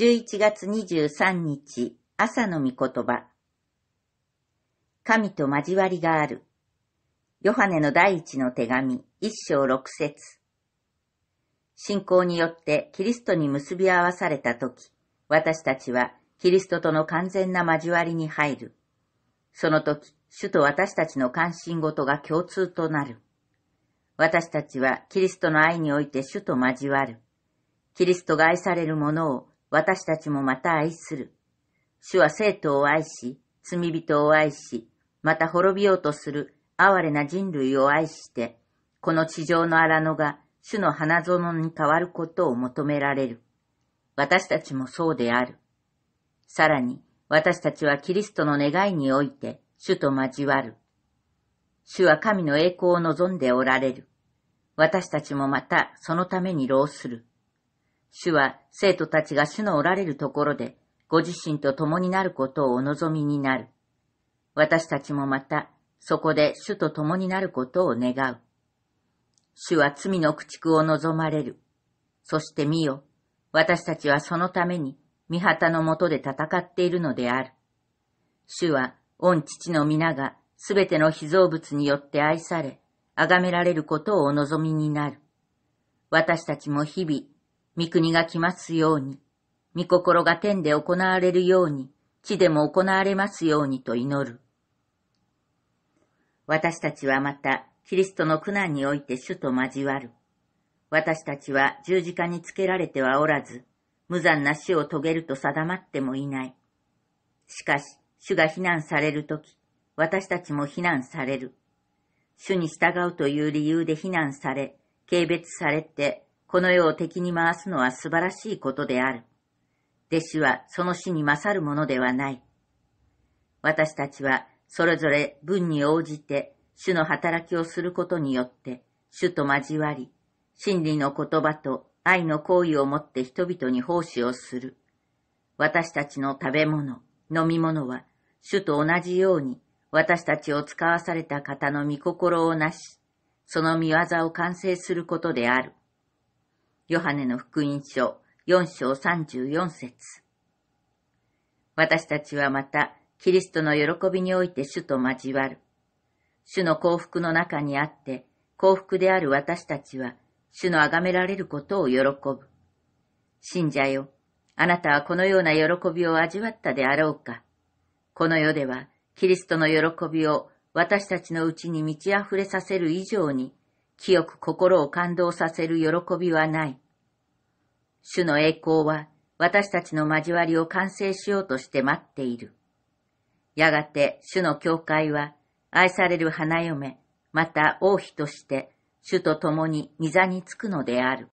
11月23日朝の御言葉神と交わりがあるヨハネの第一の手紙一章六節信仰によってキリストに結び合わされた時私たちはキリストとの完全な交わりに入るその時主と私たちの関心事が共通となる私たちはキリストの愛において主と交わるキリストが愛される者を私たちもまた愛する。主は生徒を愛し、罪人を愛し、また滅びようとする哀れな人類を愛して、この地上の荒野が主の花園に変わることを求められる。私たちもそうである。さらに、私たちはキリストの願いにおいて、主と交わる。主は神の栄光を望んでおられる。私たちもまたそのために労する。主は生徒たちが主のおられるところで、ご自身と共になることをお望みになる。私たちもまた、そこで主と共になることを願う。主は罪の駆逐を望まれる。そして見よ、私たちはそのために、御旗のもとで戦っているのである。主は、御父の皆が、すべての被造物によって愛され、崇められることをお望みになる。私たちも日々、御国が来ますように、御心が天で行われるように、地でも行われますようにと祈る。私たちはまた、キリストの苦難において主と交わる。私たちは十字架につけられてはおらず、無残な死を遂げると定まってもいない。しかし、主が非難されるとき、私たちも非難される。主に従うという理由で非難され、軽蔑されて、この世を敵に回すのは素晴らしいことである。弟子はその死に勝るものではない。私たちはそれぞれ文に応じて主の働きをすることによって主と交わり、真理の言葉と愛の行為をもって人々に奉仕をする。私たちの食べ物、飲み物は主と同じように私たちを使わされた方の御心をなし、その見業を完成することである。ヨハネの福音書4章34節私たちはまた、キリストの喜びにおいて主と交わる。主の幸福の中にあって、幸福である私たちは、主の崇められることを喜ぶ。信者よ、あなたはこのような喜びを味わったであろうか。この世では、キリストの喜びを私たちのうちに満ち溢れさせる以上に、清く心を感動させる喜びはない。主の栄光は私たちの交わりを完成しようとして待っている。やがて主の教会は愛される花嫁、また王妃として主と共に御座につくのである。